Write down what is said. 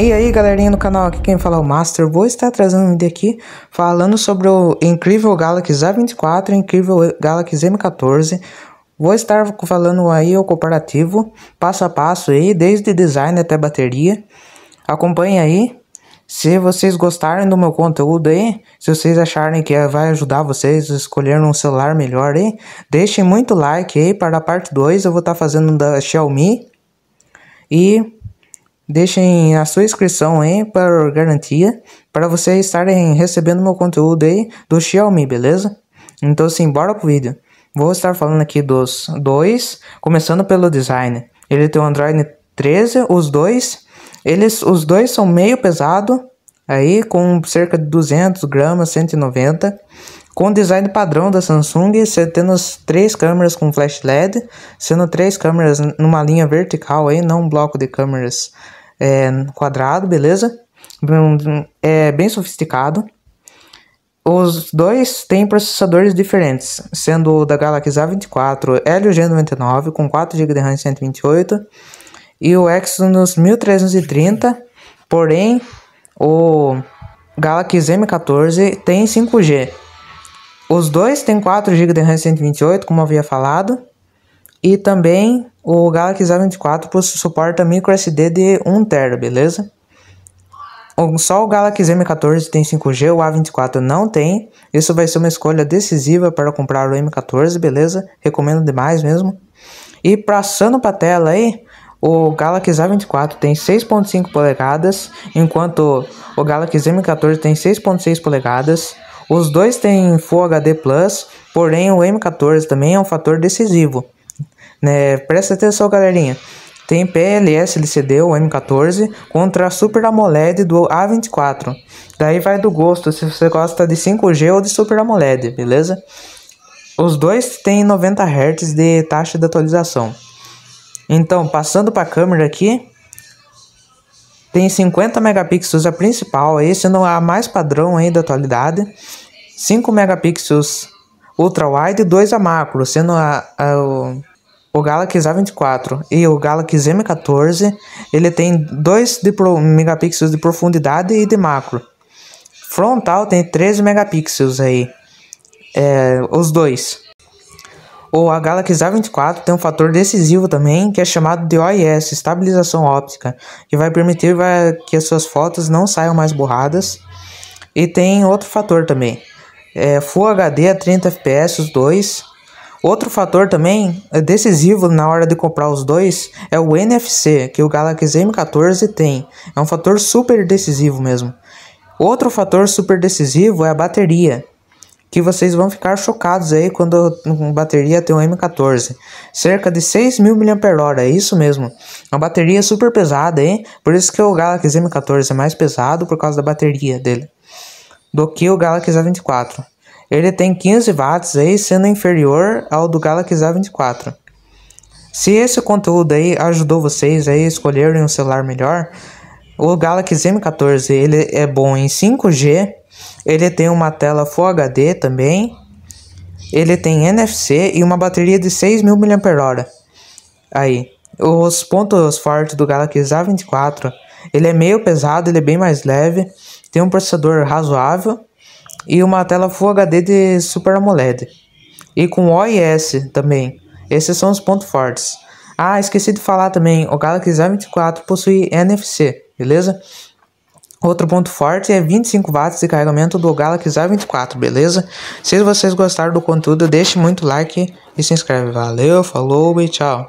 E aí galerinha do canal, aqui quem fala é o Master, vou estar trazendo um vídeo aqui falando sobre o incrível Galaxy A24 e incrível Galaxy M14. Vou estar falando aí o comparativo, passo a passo aí, desde design até bateria. Acompanhe aí. Se vocês gostarem do meu conteúdo aí, se vocês acharem que vai ajudar vocês a escolher um celular melhor aí, deixem muito like aí para a parte 2, eu vou estar fazendo da Xiaomi. E Deixem a sua inscrição aí para garantia para vocês estarem recebendo meu conteúdo aí do Xiaomi, beleza? Então sim, bora pro vídeo. Vou estar falando aqui dos dois, começando pelo design. Ele tem o Android 13, os dois. Eles, os dois são meio pesado, aí com cerca de 200 gramas, 190. Com o design padrão da Samsung, tendo as três câmeras com flash LED, sendo três câmeras numa linha vertical aí, não um bloco de câmeras é, quadrado, beleza? É bem sofisticado. Os dois têm processadores diferentes, sendo o da Galaxy A24 Helio G99 com 4 GB de RAM 128 e o Exynos 1330, porém o Galaxy M14 tem 5G. Os dois têm 4 GB de RAM 128, como havia falado, e também o Galaxy A24 suporta microSD de 1TB, beleza? Só o Galaxy M14 tem 5G, o A24 não tem. Isso vai ser uma escolha decisiva para comprar o M14, beleza? Recomendo demais mesmo. E passando para a tela aí, o Galaxy A24 tem 6.5 polegadas, enquanto o Galaxy M14 tem 6.6 polegadas. Os dois têm Full HD porém o M14 também é um fator decisivo né? Presta atenção, galerinha. Tem PLS LCD ou M14 contra Super AMOLED do A24. Daí vai do gosto se você gosta de 5G ou de Super AMOLED, beleza? Os dois têm 90 Hz de taxa de atualização. Então, passando para a câmera aqui, tem 50 megapixels a principal, esse não é a mais padrão aí da atualidade. 5 megapixels ultra wide e 2 a macro, sendo a, a, o Galaxy A24 e o Galaxy M14, ele tem 2 megapixels de profundidade e de macro. Frontal tem 13 megapixels aí, é, os dois. O Galaxy A24 tem um fator decisivo também, que é chamado de OIS, estabilização óptica, que vai permitir vai, que as suas fotos não saiam mais borradas. E tem outro fator também, é, Full HD a 30 fps os dois, Outro fator também eh, decisivo na hora de comprar os dois é o NFC, que o Galaxy M14 tem. É um fator super decisivo mesmo. Outro fator super decisivo é a bateria, que vocês vão ficar chocados aí quando a bateria tem um M14. Cerca de 6.000 mAh, é isso mesmo. Uma bateria super pesada, hein? Por isso que o Galaxy M14 é mais pesado por causa da bateria dele do que o Galaxy A24. Ele tem 15 watts aí, sendo inferior ao do Galaxy A24. Se esse conteúdo aí ajudou vocês aí a escolherem um celular melhor, o Galaxy M14 ele é bom em 5G, ele tem uma tela Full HD também, ele tem NFC e uma bateria de 6.000 mAh. Aí, os pontos fortes do Galaxy A24, ele é meio pesado, ele é bem mais leve, tem um processador razoável e uma tela Full HD de Super AMOLED. E com OIS também. Esses são os pontos fortes. Ah, esqueci de falar também, o Galaxy S24 possui NFC, beleza? Outro ponto forte é 25 watts de carregamento do Galaxy s 24 beleza? Se vocês gostaram do conteúdo, deixe muito like e se inscreve. Valeu, falou e tchau!